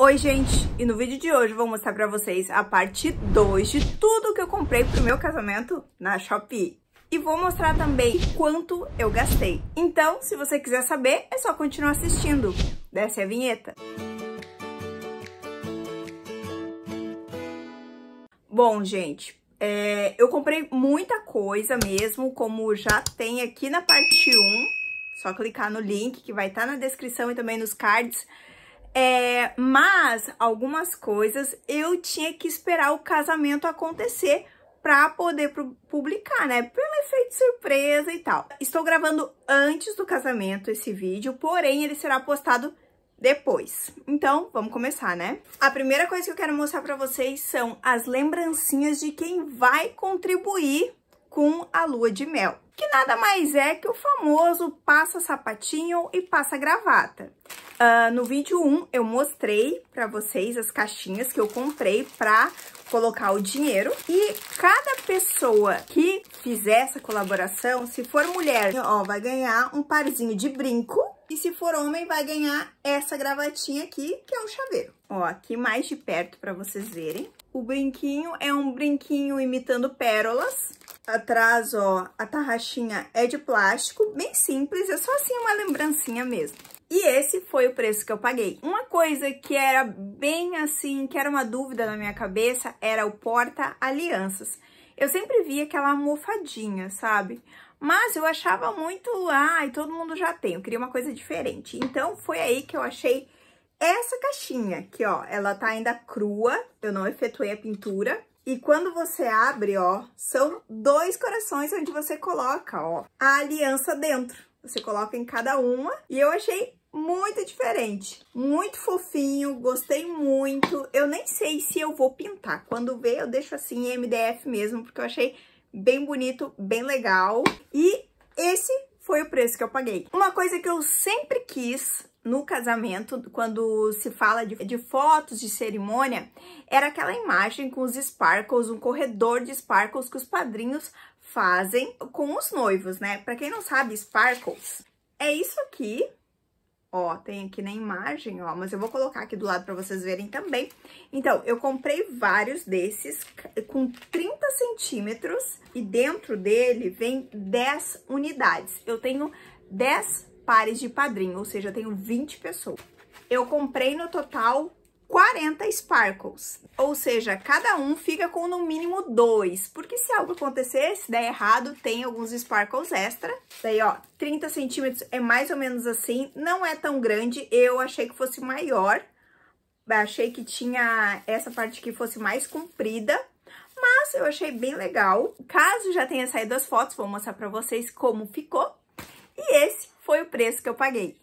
Oi gente, e no vídeo de hoje vou mostrar pra vocês a parte 2 de tudo que eu comprei pro meu casamento na Shopee. E vou mostrar também quanto eu gastei. Então, se você quiser saber, é só continuar assistindo. Desce a vinheta. Bom, gente, é, eu comprei muita coisa mesmo, como já tem aqui na parte 1. Só clicar no link que vai estar tá na descrição e também nos cards é, mas algumas coisas eu tinha que esperar o casamento acontecer para poder publicar, né? Pelo efeito surpresa e tal. Estou gravando antes do casamento esse vídeo, porém ele será postado depois. Então, vamos começar, né? A primeira coisa que eu quero mostrar para vocês são as lembrancinhas de quem vai contribuir com a lua de mel que nada mais é que o famoso passa sapatinho e passa gravata. Uh, no vídeo 1, eu mostrei para vocês as caixinhas que eu comprei para colocar o dinheiro. E cada pessoa que fizer essa colaboração, se for mulher, ó, vai ganhar um parzinho de brinco. E se for homem, vai ganhar essa gravatinha aqui, que é um chaveiro. Ó, aqui mais de perto para vocês verem. O brinquinho é um brinquinho imitando pérolas atrás, ó, a tarraxinha é de plástico, bem simples, é só assim uma lembrancinha mesmo. E esse foi o preço que eu paguei. Uma coisa que era bem assim, que era uma dúvida na minha cabeça, era o porta-alianças. Eu sempre via aquela almofadinha, sabe? Mas eu achava muito, ai, todo mundo já tem, eu queria uma coisa diferente. Então, foi aí que eu achei essa caixinha que ó. Ela tá ainda crua, eu não efetuei a pintura, e quando você abre, ó, são dois corações onde você coloca, ó, a aliança dentro. Você coloca em cada uma. E eu achei muito diferente, muito fofinho, gostei muito. Eu nem sei se eu vou pintar. Quando ver, eu deixo assim em MDF mesmo, porque eu achei bem bonito, bem legal. E esse foi o preço que eu paguei. Uma coisa que eu sempre quis no casamento, quando se fala de, de, fotos de cerimônia, era aquela imagem com os sparkles, um corredor de sparkles que os padrinhos fazem com os noivos, né? Para quem não sabe, sparkles é isso aqui. Ó, tem aqui na imagem, ó, mas eu vou colocar aqui do lado para vocês verem também. Então, eu comprei vários desses com 30 centímetros e dentro dele vem 10 unidades. Eu tenho 10 pares de padrinho, ou seja, eu tenho 20 pessoas. Eu comprei no total 40 Sparkles, ou seja, cada um fica com no mínimo dois, porque se algo acontecer, se der errado, tem alguns Sparkles extra. Daí, ó, 30 centímetros é mais ou menos assim, não é tão grande, eu achei que fosse maior, achei que tinha essa parte que fosse mais comprida, mas eu achei bem legal. Caso já tenha saído as fotos, vou mostrar pra vocês como ficou. E esse foi o preço que eu paguei.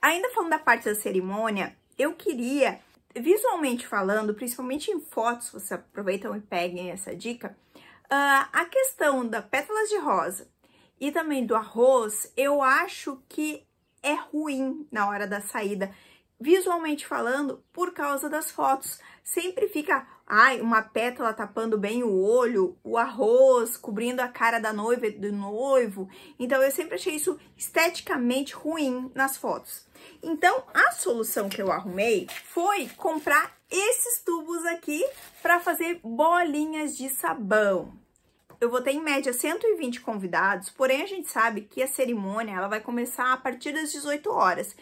Ainda falando da parte da cerimônia, eu queria, visualmente falando, principalmente em fotos, vocês aproveitam e peguem essa dica, uh, a questão da pétalas de rosa e também do arroz, eu acho que é ruim na hora da saída visualmente falando, por causa das fotos. Sempre fica, ai, uma pétala tapando bem o olho, o arroz cobrindo a cara da noiva e do noivo. Então eu sempre achei isso esteticamente ruim nas fotos. Então a solução que eu arrumei foi comprar esses tubos aqui para fazer bolinhas de sabão. Eu vou ter em média 120 convidados, porém a gente sabe que a cerimônia ela vai começar a partir das 18 horas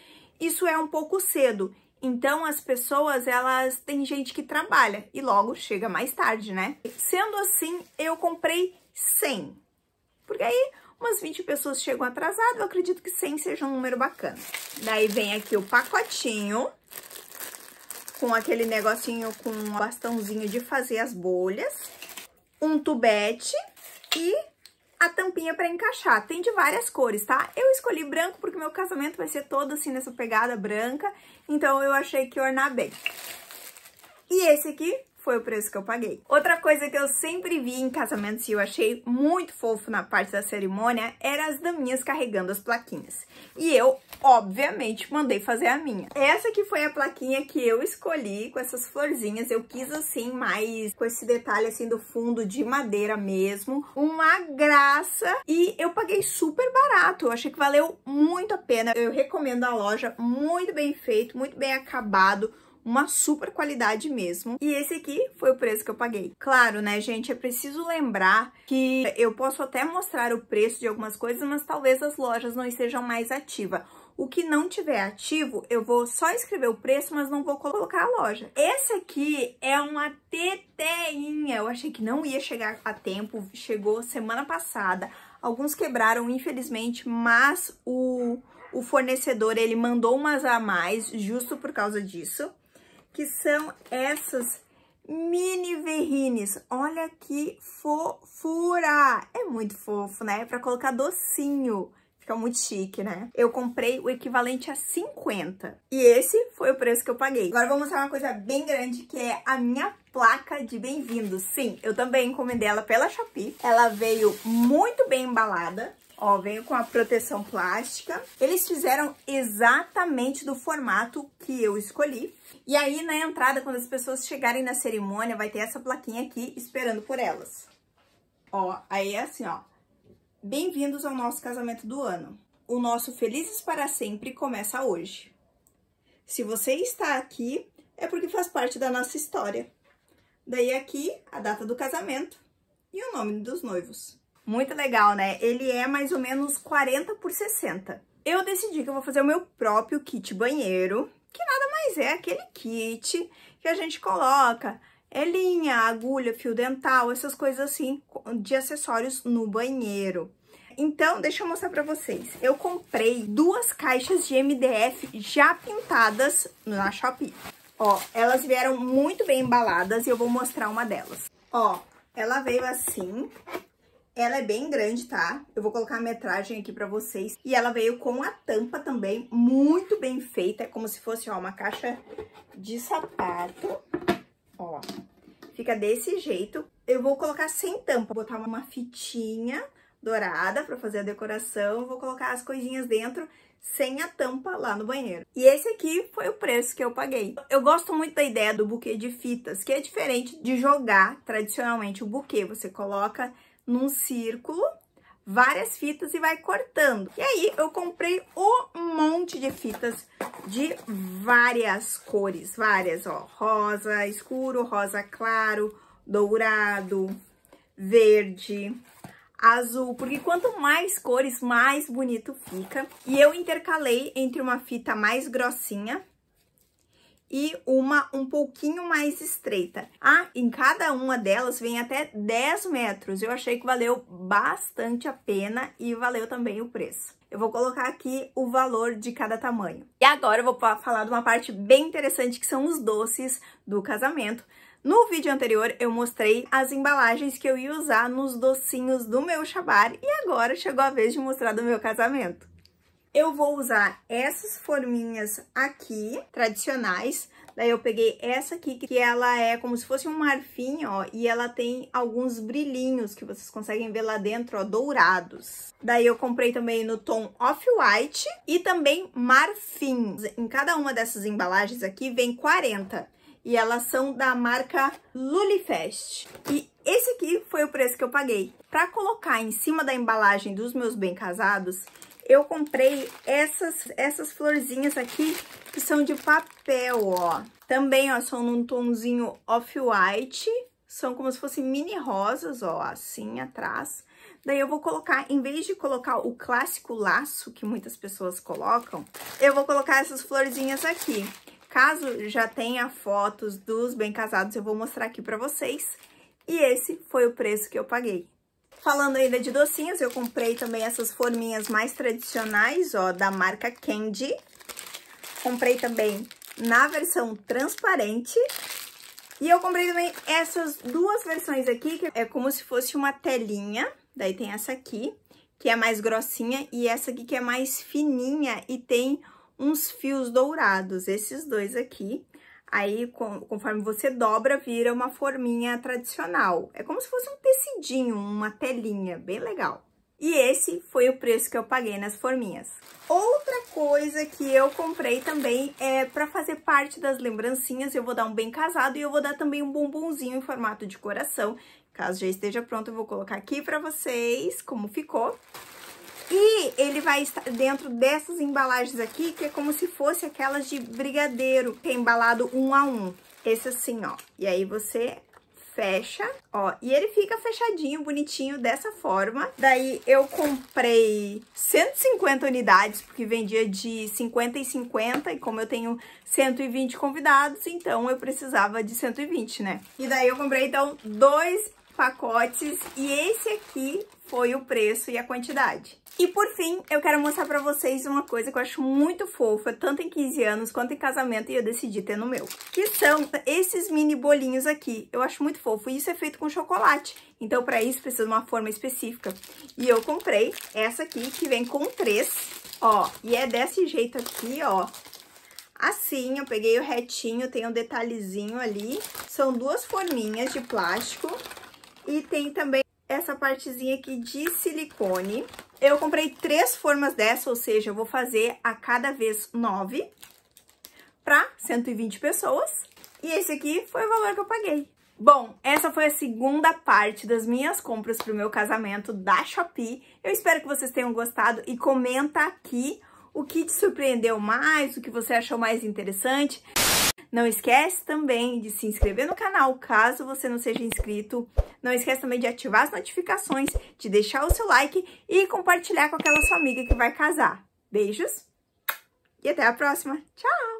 isso é um pouco cedo. Então as pessoas, elas tem gente que trabalha e logo chega mais tarde, né? Sendo assim, eu comprei 100. Porque aí umas 20 pessoas chegam atrasadas, eu acredito que 100 seja um número bacana. Daí vem aqui o pacotinho com aquele negocinho com um bastãozinho de fazer as bolhas, um tubete e a tampinha para encaixar. Tem de várias cores, tá? Eu escolhi branco porque meu casamento vai ser todo assim nessa pegada branca, então eu achei que ornar bem. E esse aqui foi o preço que eu paguei. Outra coisa que eu sempre vi em casamentos e eu achei muito fofo na parte da cerimônia era as daminhas carregando as plaquinhas. E eu, obviamente, mandei fazer a minha. Essa que foi a plaquinha que eu escolhi com essas florzinhas. Eu quis assim, mais com esse detalhe assim do fundo de madeira mesmo. Uma graça. E eu paguei super barato. Eu achei que valeu muito a pena. Eu recomendo a loja. Muito bem feito, muito bem acabado uma super qualidade mesmo. E esse aqui foi o preço que eu paguei. Claro, né, gente, é preciso lembrar que eu posso até mostrar o preço de algumas coisas, mas talvez as lojas não estejam mais ativas. O que não tiver ativo, eu vou só escrever o preço, mas não vou colocar a loja. Esse aqui é uma teteinha. Eu achei que não ia chegar a tempo, chegou semana passada. Alguns quebraram, infelizmente, mas o, o fornecedor, ele mandou umas a mais justo por causa disso que são essas mini verrines. Olha que fofura! É muito fofo, né? É para colocar docinho. Fica muito chique, né? Eu comprei o equivalente a 50. E esse foi o preço que eu paguei. Agora eu vou mostrar uma coisa bem grande, que é a minha placa de bem-vindo. Sim, eu também encomendei ela pela Shopee. Ela veio muito bem embalada. Ó, veio com a proteção plástica. Eles fizeram exatamente do formato que eu escolhi. E aí, na entrada, quando as pessoas chegarem na cerimônia, vai ter essa plaquinha aqui esperando por elas. Ó, aí é assim, ó. Bem-vindos ao nosso casamento do ano. O nosso Felizes para Sempre começa hoje. Se você está aqui, é porque faz parte da nossa história. Daí aqui a data do casamento e o nome dos noivos. Muito legal, né? Ele é mais ou menos 40 por 60. Eu decidi que eu vou fazer o meu próprio kit banheiro, que nada mais é aquele kit que a gente coloca é linha, agulha, fio dental, essas coisas assim de acessórios no banheiro. Então, deixa eu mostrar pra vocês. Eu comprei duas caixas de MDF já pintadas na Shopee. Ó, elas vieram muito bem embaladas e eu vou mostrar uma delas. Ó, ela veio assim. Ela é bem grande, tá? Eu vou colocar a metragem aqui pra vocês. E ela veio com a tampa também, muito bem feita. É como se fosse, ó, uma caixa de sapato ó. Fica desse jeito. Eu vou colocar sem tampa, vou botar uma fitinha dourada para fazer a decoração, vou colocar as coisinhas dentro sem a tampa lá no banheiro. E esse aqui foi o preço que eu paguei. Eu gosto muito da ideia do buquê de fitas, que é diferente de jogar tradicionalmente o buquê. Você coloca num círculo várias fitas e vai cortando. E aí eu comprei um monte de fitas de várias cores, várias, ó, rosa escuro, rosa claro, dourado, verde, azul, porque quanto mais cores, mais bonito fica. E eu intercalei entre uma fita mais grossinha, e uma um pouquinho mais estreita. Ah, em cada uma delas vem até 10 metros. Eu achei que valeu bastante a pena e valeu também o preço. Eu vou colocar aqui o valor de cada tamanho. E agora eu vou falar de uma parte bem interessante que são os doces do casamento. No vídeo anterior eu mostrei as embalagens que eu ia usar nos docinhos do meu shabar e agora chegou a vez de mostrar do meu casamento. Eu vou usar essas forminhas aqui, tradicionais. Daí eu peguei essa aqui, que ela é como se fosse um marfim, ó. E ela tem alguns brilhinhos que vocês conseguem ver lá dentro, ó, dourados. Daí eu comprei também no tom off-white e também marfim. Em cada uma dessas embalagens aqui vem 40. E elas são da marca Lulifest. E esse aqui foi o preço que eu paguei. Para colocar em cima da embalagem dos meus bem casados, eu comprei essas, essas florzinhas aqui, que são de papel, ó. Também, ó, são num tomzinho off-white, são como se fossem mini rosas, ó, assim atrás. Daí eu vou colocar, em vez de colocar o clássico laço que muitas pessoas colocam, eu vou colocar essas florzinhas aqui. Caso já tenha fotos dos bem casados, eu vou mostrar aqui pra vocês. E esse foi o preço que eu paguei. Falando ainda de docinhos, eu comprei também essas forminhas mais tradicionais, ó, da marca Candy. Comprei também na versão transparente. E eu comprei também essas duas versões aqui, que é como se fosse uma telinha. Daí tem essa aqui, que é mais grossinha, e essa aqui que é mais fininha e tem uns fios dourados, esses dois aqui. Aí, conforme você dobra, vira uma forminha tradicional. É como se fosse um tecidinho, uma telinha, bem legal. E esse foi o preço que eu paguei nas forminhas. Outra coisa que eu comprei também é para fazer parte das lembrancinhas, eu vou dar um bem casado e eu vou dar também um bombonzinho em formato de coração. Caso já esteja pronto, eu vou colocar aqui para vocês como ficou. E ele vai estar dentro dessas embalagens aqui, que é como se fosse aquelas de brigadeiro, que é embalado um a um. Esse assim, ó. E aí você fecha, ó, e ele fica fechadinho, bonitinho, dessa forma. Daí eu comprei 150 unidades, porque vendia de 50 em 50, e como eu tenho 120 convidados, então eu precisava de 120, né? E daí eu comprei, então, dois pacotes e esse aqui foi o preço e a quantidade. E por fim, eu quero mostrar pra vocês uma coisa que eu acho muito fofa, tanto em 15 anos quanto em casamento, e eu decidi ter no meu. Que são esses mini bolinhos aqui. Eu acho muito fofo, e isso é feito com chocolate. Então, pra isso, precisa de uma forma específica. E eu comprei essa aqui, que vem com três, ó. E é desse jeito aqui, ó assim, eu peguei o retinho, tem um detalhezinho ali. São duas forminhas de plástico e tem também essa partezinha aqui de silicone. Eu comprei três formas dessa, ou seja, eu vou fazer a cada vez nove para 120 pessoas. E esse aqui foi o valor que eu paguei. Bom, essa foi a segunda parte das minhas compras para o meu casamento da Shopee. Eu espero que vocês tenham gostado e comenta aqui o que te surpreendeu mais, o que você achou mais interessante. Não esquece também de se inscrever no canal, caso você não seja inscrito. Não esquece também de ativar as notificações, de deixar o seu like e compartilhar com aquela sua amiga que vai casar. Beijos e até a próxima. Tchau!